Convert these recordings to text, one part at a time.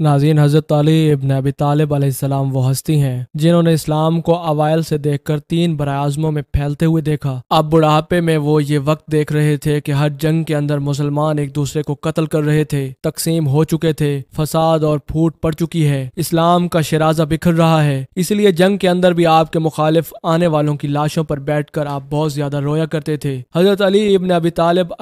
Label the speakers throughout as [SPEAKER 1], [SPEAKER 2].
[SPEAKER 1] नाजीन हज़रत अली इबन अबी तालब आसमाम वो हस्ती हैं जिन्होंने इस्लाम को अवायल से देखकर तीन बराज़मों में फैलते हुए देखा अब बुढ़ापे में वो ये वक्त देख रहे थे कि हर जंग के अंदर मुसलमान एक दूसरे को कत्ल कर रहे थे तकसीम हो चुके थे फसाद और फूट पड़ चुकी है इस्लाम का शराजा बिखर रहा है इसलिए जंग के अंदर भी आपके मुखालिफ आने वालों की लाशों पर बैठ कर आप बहुत ज्यादा रोया करते थे हज़रत अली इबन अबी तालब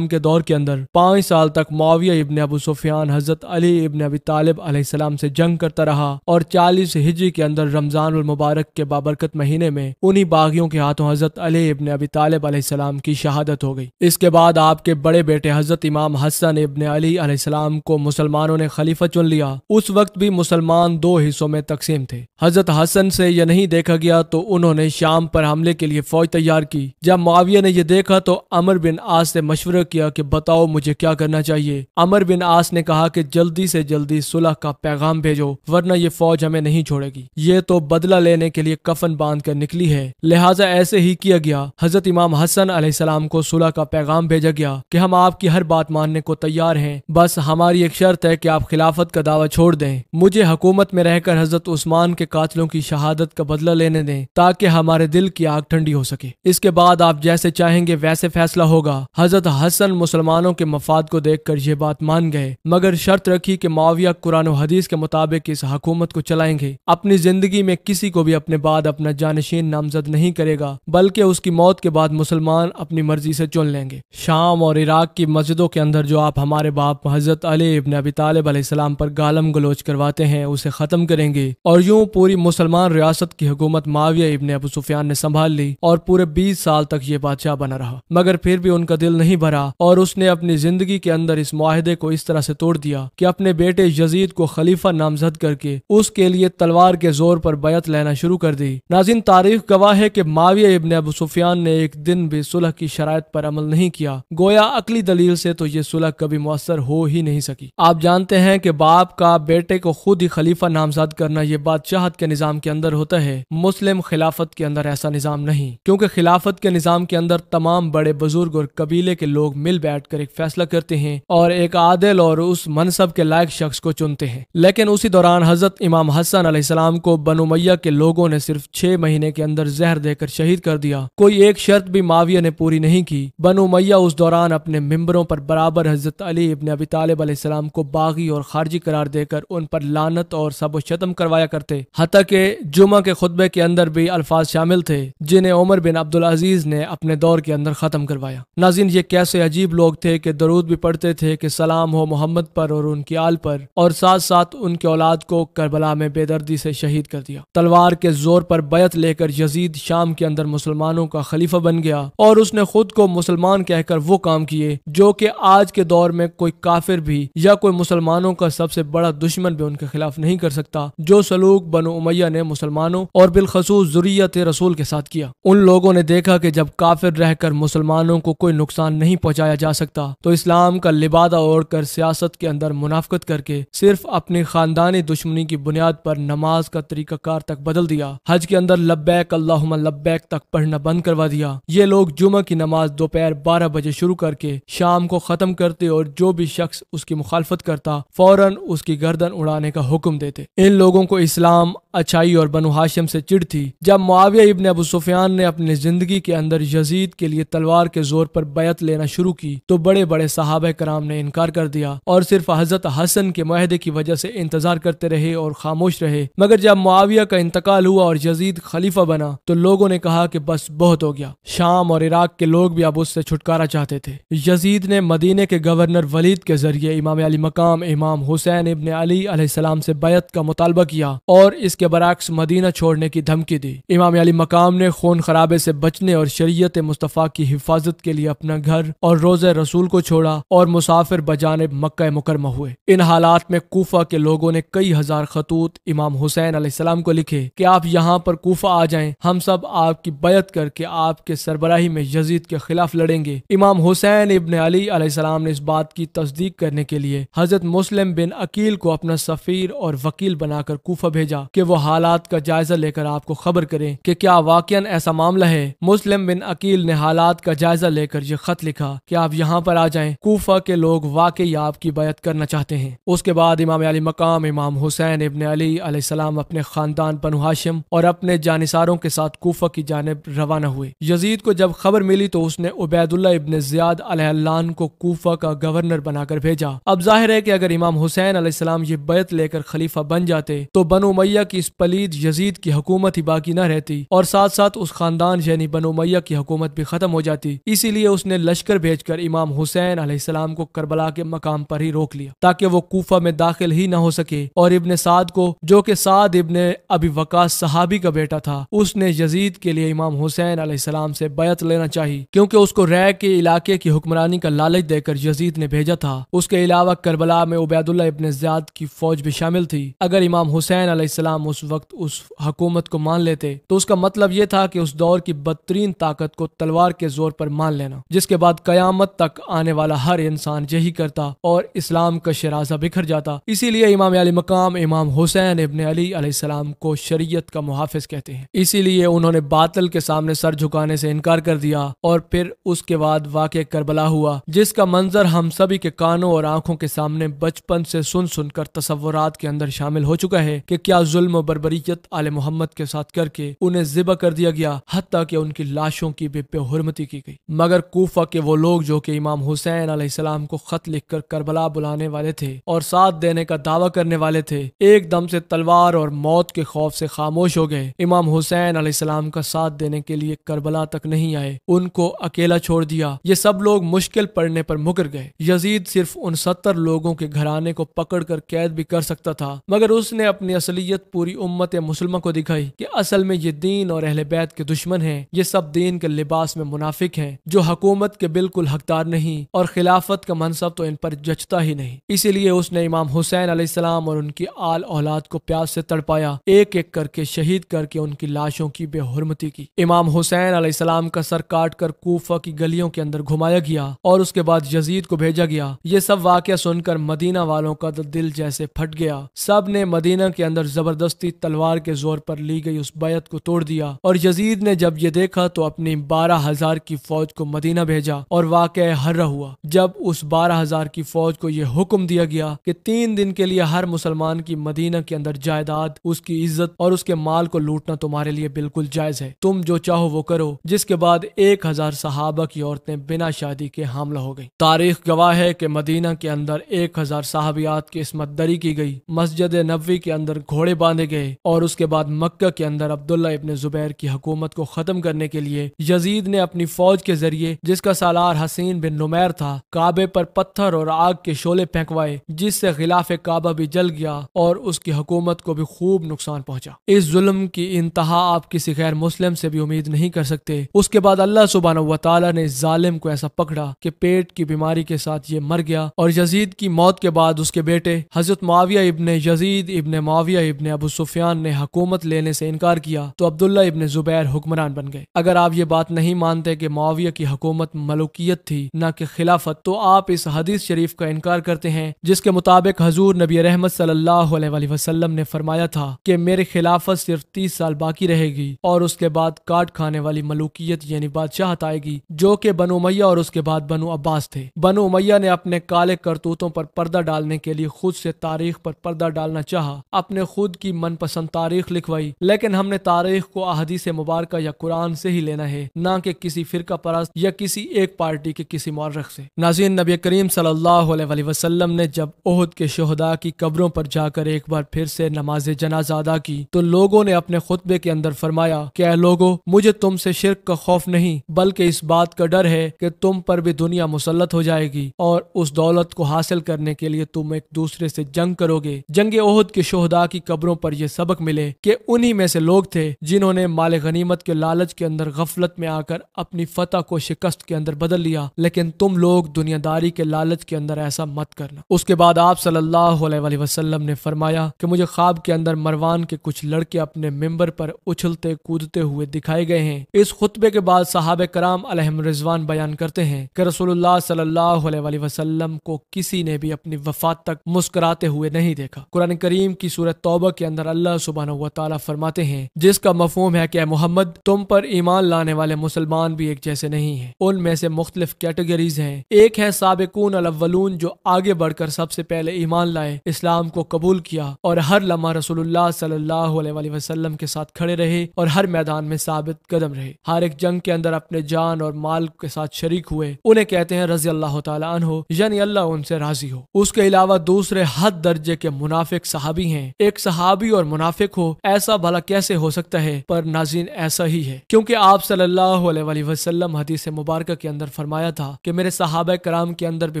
[SPEAKER 1] के दौर के अंदर पाँच साल तक माविया इबन अबू सुफियान हज़रत अली इबन अबी तालिब अलैहिस्सलाम से जंग करता रहा और 40 हिजरी के अंदर रमजान और मुबारक के बाबरकत महीने में उन्हीं बागियों के हाथों हजरत अली इबन अबी तालिब अलैहिस्सलाम की शहादत हो गई इसके बाद आपके बड़े बेटे हजरत इमाम हसन इबन अली अलैहिस्सलाम को मुसलमानों ने खलीफा चुन लिया उस वक्त भी मुसलमान दो हिस्सों में तकसीम थे हजरत हसन से यह नहीं देखा गया तो उन्होंने शाम पर हमले के लिए फौज तैयार की जब माविया ने यह देखा तो अमर बिन आस से मशवरा किया कि बताओ मुझे क्या करना चाहिए अमर बिन आस ने कहा कि जल्दी से जल्दी सुलह का पैगाम भेजो वरना ये फौज हमें नहीं छोड़ेगी ये तो बदला लेने के लिए कफन बांध कर निकली है लिहाजा ऐसे ही किया गया हजरत इमाम हसन सलाम को सुलह का पैगाम भेजा गया कि हम आपकी हर बात मानने को तैयार हैं बस हमारी एक शर्त है कि आप खिलाफत का दावा छोड़ दें मुझे हुकूमत में रहकर हजरत उस्मान के कातलों की शहादत का बदला लेने दें ताकि हमारे दिल की आग ठंडी हो सके इसके बाद आप जैसे चाहेंगे वैसे फैसला होगा हजरत हसन मुसलमानों के मफाद को देख कर ये बात मान गए मगर शर्त रखी कि माविया कुरान हदीस के मुताबिक इस हकूमत को चलाएंगे अपनी जिंदगी में किसी को भी अपने बाद अपना जानशीन नामजद नहीं करेगा बल्कि उसकी मौत के बाद मुसलमान अपनी मर्जी से चुन लेंगे शाम और इराक की मस्जिदों के अंदर जो आप हमारे बाप हजरत अली इबन अबी तालब आसमाम पर गालम गलोच करवाते हैं उसे खत्म करेंगे और यूं पूरी मुसलमान रियासत की हुकूमत माविया इबन अबू सुफियान ने संभाल ली और पूरे बीस साल तक ये बादशाह बना रहा मगर फिर भी उनका दिल नहीं भरा और उसने अपनी जिंदगी के अंदर इस माहदे को इस तरह से तोड़ दिया कि अपने बेटे यज यजीद को खलीफा नामजद करके उसके लिए तलवार के जोर पर बैत लेना शुरू कर दी नाजिन तारीख गवाह है की माविया इबन अबू सुफियान ने एक दिन भी सुलह की शराय पर अमल नहीं किया गोया अकली दलील से तो ये सुलह कभी मौसर हो ही नहीं सकी आप जानते हैं कि बाप का बेटे को खुद ही खलीफा नामजद करना ये बादशाहत के निज़ाम के अंदर होता है मुस्लिम खिलाफत के अंदर ऐसा निज़ाम नहीं क्योंकि खिलाफत के निज़ाम के अंदर तमाम बड़े बुजुर्ग और कबीले के लोग मिल बैठ कर एक फैसला करते हैं और एक आदिल और उस मनसब के लायक शख्स को चुनते हैं लेकिन उसी दौरान हजरत इमाम हसन अलैहिस्सलाम को बनु मैया के लोगों ने सिर्फ छह महीने के अंदर जहर देकर शहीद कर दिया कोई एक शर्त भी माविया ने पूरी नहीं की बनु मैया उस दौरान अपने मिम्बरों पर बराबर हजरत अली इबन अबी तालब अलैहिस्सलाम को बागी और खारजी करार देकर उन पर लानत और सब शतम करवाया करते हती के जुमा के खुतबे के अंदर भी अल्फाज शामिल थे जिन्हें उमर बिन अब्दुल अजीज ने अपने दौर के अंदर खत्म करवाया नाजिन ये कैसे अजीब लोग थे कि दरूद भी पढ़ते थे कि सलाम हो मोहम्मद पर और उनकी आल पर और साथ साथ उनकी औलाद को करबला में बेदर्दी से शहीद कर दिया तलवार के जोर पर बैत लेकर यजीद शाम के अंदर मुसलमानों का खलीफा बन गया और उसने खुद को मुसलमान कहकर वो काम किए जो कि आज के दौर में कोई काफिर भी या कोई मुसलमानों का सबसे बड़ा दुश्मन भी उनके खिलाफ नहीं कर सकता जो सलूक बनो उमैया ने मुसलमानों और बिलखसूस जुरियत रसूल के साथ किया उन लोगों ने देखा कि जब काफिर रहकर मुसलमानों को कोई नुकसान नहीं पहुंचाया जा सकता तो इस्लाम का लिबादा ओढ़ कर सियासत के अंदर मुनाफ्त करके सिर्फ अपने खानदानी दुश्मनी की बुनियाद पर नमाज का तरीकाकार तक बदल दिया हज के अंदर लब्बैक अल्लाहुम्मा लब्बैक तक पढ़ना बंद करवा दिया ये लोग जुमा की नमाज दोपहर बारह बजे शुरू करके शाम को खत्म करते और जो भी शख्स उसकी मुखालफत करता फौरन उसकी गर्दन उड़ाने का हुक्म देते इन लोगों को इस्लाम अच्छाई और बनु हाशिम से चिड़ थी जब मुआविया इबन अबू सुफियान ने अपनी जिंदगी के अंदर यजीद के लिए तलवार के जोर पर बैत लेना शुरू की तो बड़े बड़े साहब कराम ने इनकार कर दिया और सिर्फ हजरत हसन के माहदे की वजह से इंतजार करते रहे और खामोश रहे मगर जब मुआविया का इंतकाल हुआ और जजीद खलीफा बना तो लोगों ने कहा कि बस बहुत हो गया शाम और इराक के लोग भी अब उससे छुटकारा चाहते थे यजीद ने मदीने के गवर्नर वलीद के जरिए इमाम अली मकाम इमाम हुसैन इबन अली सलाम से बैत का मुतालबा किया और इसके बरक्स मदीना छोड़ने की धमकी दी इमाम अली मकाम ने खून खराबे से बचने और शरीय मुस्तफ़ा की हिफाजत के लिए अपना घर और रोजे रसूल को छोड़ा और मुसाफिर बजाने मक्का मुकरमा हुए इन हालात में कोफा के लोगों ने कई हजार खतूत इमाम हुसैन अलैहिस्सलाम को लिखे कि आप यहाँ पर कोफा आ जाएं हम सब आपकी बैत करके आपके सरबराही में यजीद के खिलाफ लड़ेंगे इमाम हुसैन इबन अली अलैहिस्सलाम ने इस बात की तस्दीक करने के लिए हजरत मुस्लिम बिन अकील को अपना सफ़ीर और वकील बनाकर कोफा भेजा की वो हालात का जायजा लेकर आपको खबर करे की क्या वाकन ऐसा मामला है मुस्लिम बिन अकील ने हालात का जायजा लेकर ये खत लिखा की आप यहाँ पर आ जाए कोफा के लोग वाकई आपकी बैत करना चाहते हैं उसके बाद बाद इमाम अली मकाम इमाम हुसैन इबन अली अपने ख़ानदान बनु हाशिम और अपने जानिसारों के साथ कोफा की जानब रवाना हुए यजीद को जब खबर मिली तो उसने उबैदुल्ला इबन जियाद अल्लाह को कोफा का गवर्नर बनाकर भेजा अब जाहिर है की अगर इमाम हुसैन अल्लाम ये बैत लेकर खलीफा बन जाते तो बनो मैया की इस पलीद यजीद की हुकूमत ही बाकी न रहती और साथ साथ उस खानदान यानी बनो मैया की हुकूमत भी खत्म हो जाती इसीलिए उसने लश्कर भेजकर इमाम हुसैन अल्लाम को करबला के मकाम पर ही रोक लिया ताकि वो कोफा में में दाखिल ही न हो सके और इब्ने साद को जो कि साद इब्ने अभी वकास सहाबी का बेटा था उसने यजीद के लिए इमाम हुसैन अलैहिस्सलाम से बयत लेना चाहिए क्योंकि उसको रै के इलाके की हुक्मरानी का लालच देकर यजीद ने भेजा था उसके अलावा करबला में उबैदुल्ला इबन ज्याद की फौज भी शामिल थी अगर इमाम हुसैन अलैहिस्सलाम उस वक्त उस हकूमत को मान लेते तो उसका मतलब ये था कि उस दौर की बदतरीन ताकत को तलवार के जोर पर मान लेना जिसके बाद कयामत तक आने वाला हर इंसान यही करता और इस्लाम का शराजा बिखर जाता किया था इसीलिए इमाम अली मकाम इमाम हुसैन इबन अली सलाम को शरीयत का मुहाफिज कहते हैं इसीलिए उन्होंने बातल के सामने सर झुकाने से इनकार कर दिया और फिर उसके बाद वाक़ करबला हुआ जिसका मंजर हम सभी के कानों और आंखों के सामने बचपन से सुन सुनकर तस्वुरात के अंदर शामिल हो चुका है कि क्या जुल्म बरबरीत आल मोहम्मद के साथ करके उन्हें जिबा कर दिया गया हती कि उनकी लाशों की बेहरमती की गई मगर कोफा के वो लोग जो कि इमाम हुसैन आसमाम को खत लिखकर करबला बुलाने वाले थे और साथ साथ देने का दावा करने वाले थे एकदम से तलवार और मौत के खौफ से खामोश हो गए इमाम हुसैन सलाम का साथ देने के लिए करबला तक नहीं आए उनको अकेला छोड़ दिया ये सब लोग मुश्किल पड़ने पर मुकर गए यजीद सिर्फ उन सत्तर लोगों के घराने को पकड़ कर कैद भी कर सकता था मगर उसने अपनी असलियत पूरी उम्मत मुसलमा को दिखाई कि असल में ये दीन और अहल बैत के दुश्मन हैं ये सब दीन के लिबास में मुनाफिक हैं जो हकूमत के बिल्कुल हकदार नहीं और खिलाफत का मनसब तो इन पर जचता ही नहीं इसीलिए उसने इमाम हुसैन अलैहिस्सलाम और उनकी आल औलाद को प्यास से तड़पाया एक एक करके शहीद करके उनकी लाशों की बेहरमती की इमाम हुसैन अलैहिस्सलाम का सर काट कर कूफा की गलियों के अंदर घुमाया गया और उसके बाद यजीद को भेजा गया ये सब वाक्य सुनकर मदीना वालों का तो दिल जैसे फट गया सब ने मदीना के अंदर जबरदस्ती तलवार के जोर पर ली गई उस बैत को तोड़ दिया और यजीद ने जब ये देखा तो अपनी बारह हजार की फौज को मदीना भेजा और वाक हर्रा हुआ जब उस बारह हजार की फौज को यह हुक्म दिया गया कि तीन दिन के लिए हर मुसलमान की मदीना के अंदर जायदाद उसकी इज्जत और उसके माल को लूटना तुम्हारे लिए बिल्कुल जायज है तुम जो चाहो वो करो जिसके बाद एक हजार सहाबा की औरतें बिना शादी के हमला हो गई तारीख गवाह है की मदीना के अंदर एक हजार साहबियात की इसमत दरी की गई मस्जिद नबी के अंदर घोड़े बांधे गए और उसके बाद मक्का के अंदर अब्दुल्ला इबन जुबैर की हुकूमत को खत्म करने के लिए यजीद ने अपनी फौज के जरिए जिसका सालार हसीन बिन नुमैर था काबे पर पत्थर और आग के शोले फेंकवाए जिससे से खिलाफ काबा भी जल गया और उसकी हुकूमत को भी खूब नुकसान पहुंचा इस जुल्म की इंतहा आप किसी गैर मुस्लिम से भी उम्मीद नहीं कर सकते उसके बाद अल्लाह सुबहान वाली ने जालिम को ऐसा पकड़ा कि पेट की बीमारी के साथ ये मर गया और यजीद की मौत के बाद उसके बेटे हजरत माविया इबन यजीद इबन माविया इबन अबू सुफियान ने हकूमत लेने से इनकार किया तो अब्दुल्ला इबन जुबैर हुक्मरान बन गए अगर आप ये बात नहीं मानते कि माविया की हकूमत मलुकियत थी न कि खिलाफत तो आप इस हदीस शरीफ का इनकार करते हैं जिसके मुताबिक मुताबिक हजूर नबी रहमत सल्लल्लाहु अलैहि वसल्लम ने फरमाया था कि मेरे खिलाफत सिर्फ तीस साल बाकी रहेगी और उसके बाद काट खाने वाली मलूकियत यानी बादशाह आएगी जो कि बनो मैया और उसके बाद बनो अब्बास थे बनो मैया ने अपने काले करतूतों पर पर्दा डालने के लिए खुद से तारीख पर पर्दा डालना चाह अपने खुद की मनपसंद तारीख लिखवाई लेकिन हमने तारीख को से मुबारक या कुरान से ही लेना है न कि किसी फिरका परस्त या किसी एक पार्टी के किसी मौरख से नाजीन नबी करीम सल्लल्लाहु अलैहि वसल्लम ने जब ओहद तारुद के शहदा की कब्रों पर जाकर एक बार फिर से नमाज जनाजा अदा की तो लोगों ने अपने खुतबे के अंदर फरमाया कि अः लोगो मुझे तुमसे शिरक का खौफ नहीं बल्कि इस बात का डर है कि तुम पर भी दुनिया मुसलत हो जाएगी और उस दौलत को हासिल करने के लिए तुम एक दूसरे से जंग करोगे जंग ओहद के शहदा की कब्रों पर यह सबक मिले कि उन्हीं में से लोग थे जिन्होंने माल गनीमत के लालच के अंदर गफलत में आकर अपनी फतह को शिकस्त के अंदर बदल लिया लेकिन तुम लोग दुनियादारी के लालच के अंदर ऐसा मत करना उसके बाद आप सल्लल्लाहु अलैहि वसल्लम ने फरमाया कि मुझे ख्वाब के अंदर मरवान के कुछ लड़के अपने मेंबर पर उछलते कूदते हुए दिखाए गए हैं इस खुतबे के बाद साहब कराम अलहम रिजवान बयान करते हैं कि रसोल्ला सल्लल्लाहु को किसी ने भी अपनी वफात तक मुस्कुराते हुए नहीं देखा कुरान करीम की सूरत तोबा के अंदर अल्लाह सुबहान फरमाते हैं जिसका मफहम है की मोहम्मद तुम पर ईमान लाने वाले मुसलमान भी एक जैसे नहीं है उनमें से मुख्तलिफ कैटेगरीज हैं एक है सबकून अलवलून जो आगे बढ़कर सबसे पहले वाले ईमान लाए इस्लाम को कबूल किया और हर लम्हा रसूलुल्लाह सल्लल्लाहु अलैहि वसल्लम के साथ खड़े रहे और हर मैदान में साबित कदम रहे हर एक जंग के अंदर अपने जान और माल के साथ शरीक हुए उन्हें कहते हैं रजी अल्लाह तहो यानी अल्लाह उनसे राजी हो उसके अलावा दूसरे हद दर्जे के मुनाफिक सहाबी हैं एक सहाबी और मुनाफिक हो ऐसा भला कैसे हो सकता है पर नाजीन ऐसा ही है क्योंकि आप सल्लल्लाहु अलैहि वसल्लम हदीस मुबारक के अंदर फरमाया था कि मेरे सहाबा कराम के अंदर भी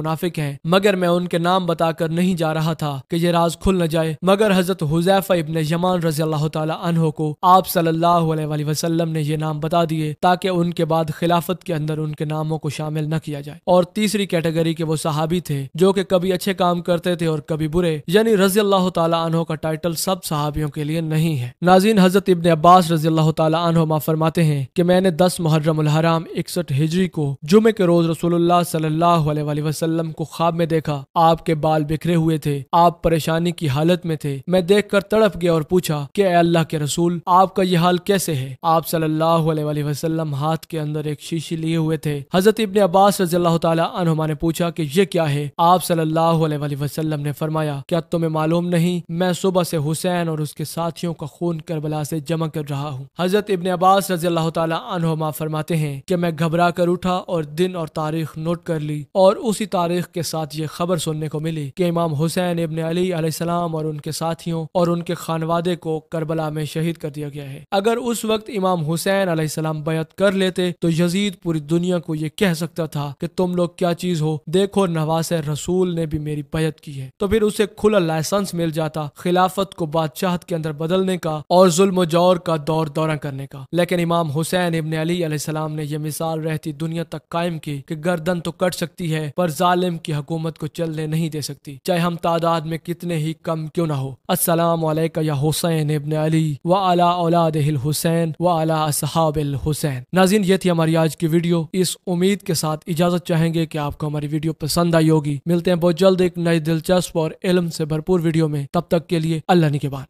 [SPEAKER 1] मुनाफिक हैं मगर मैं उनके नाम बताकर नहीं जा रहा था कि ये राज खुल न जाए मगर हजरत हुजैफा इबन यमान रजी अल्लाह तहो को आप सल्लल्लाहु अलैहि वसल्लम ने ये नाम बता दिए ताकि उनके बाद खिलाफत के अंदर उनके नामों को शामिल न किया जाए और तीसरी कैटेगरी के वो सहाबी थे जो कि कभी अच्छे काम करते थे और कभी बुरे यानी रजी अल्लाह तहो का टाइटल सब सहाबियों के लिए नहीं है नाजीन हजरत इबन अब्बास रजी अल्लाह तहोमा फरमाते हैं की मैंने दस मुहर्रम हराम इकसठ हिजरी को जुमे के रोज रसूलुल्लाह सल्लल्लाहु अलैहि वसल्लम को ख्वाब में देखा आपके बाल बिखरे हुए थे आप परेशानी की हालत में थे मैं देख कर तड़प गया और पूछा कि अल्लाह के रसूल आपका यह हाल कैसे है आप सल्लल्लाहु अलैहि वसल्लम हाथ के अंदर एक शीशी लिए हुए थे हजरत इबन अब्बास रजी अल्लाह ने पूछा कि ये क्या है आप सल्लल्लाहु अलैहि वसल्लम ने फरमाया क्या तुम्हें मालूम नहीं मैं सुबह से हुसैन और उसके साथियों का खून करबला से जमा कर रहा हूँ हजरत इबन अब्बास रजी अल्लाह फरमाते हैं कि मैं घबरा कर उठा और दिन और तारीख नोट कर ली और उसी तारीख के साथ ये खबर सुनने को मिली कि कि इमाम हुसैन इबन अलीसम और उनके साथियों और उनके खानवादे को करबला में शहीद कर दिया गया है अगर उस वक्त इमाम हुसैन सलाम बैत कर लेते तो यजीद पूरी दुनिया को ये कह सकता था कि तुम लोग क्या चीज हो देखो नवास रसूल ने भी मेरी बैत की है तो फिर उसे खुला लाइसेंस मिल जाता खिलाफत को बादशाह के अंदर बदलने का और जुल्म जौर का दौर दौरा करने का लेकिन इमाम हुसैन इबन अलीसलाम ने यह मिसाल रहती दुनिया तक कायम की कि गर्दन तो कट सकती है पर जालिम की हुकूमत को चलने नहीं दे सकती सकती चाहे हम तादाद में कितने ही कम क्यों ना हो असलम या हुसैन इब्न अली व अला औलाद हुसैन व अला असहाब हुसैन नाजिन ये थी हमारी आज की वीडियो इस उम्मीद के साथ इजाजत चाहेंगे कि आपको हमारी वीडियो पसंद आई होगी मिलते हैं बहुत जल्द एक नई दिलचस्प और इलम से भरपूर वीडियो में तब तक के लिए अल्लाह बाद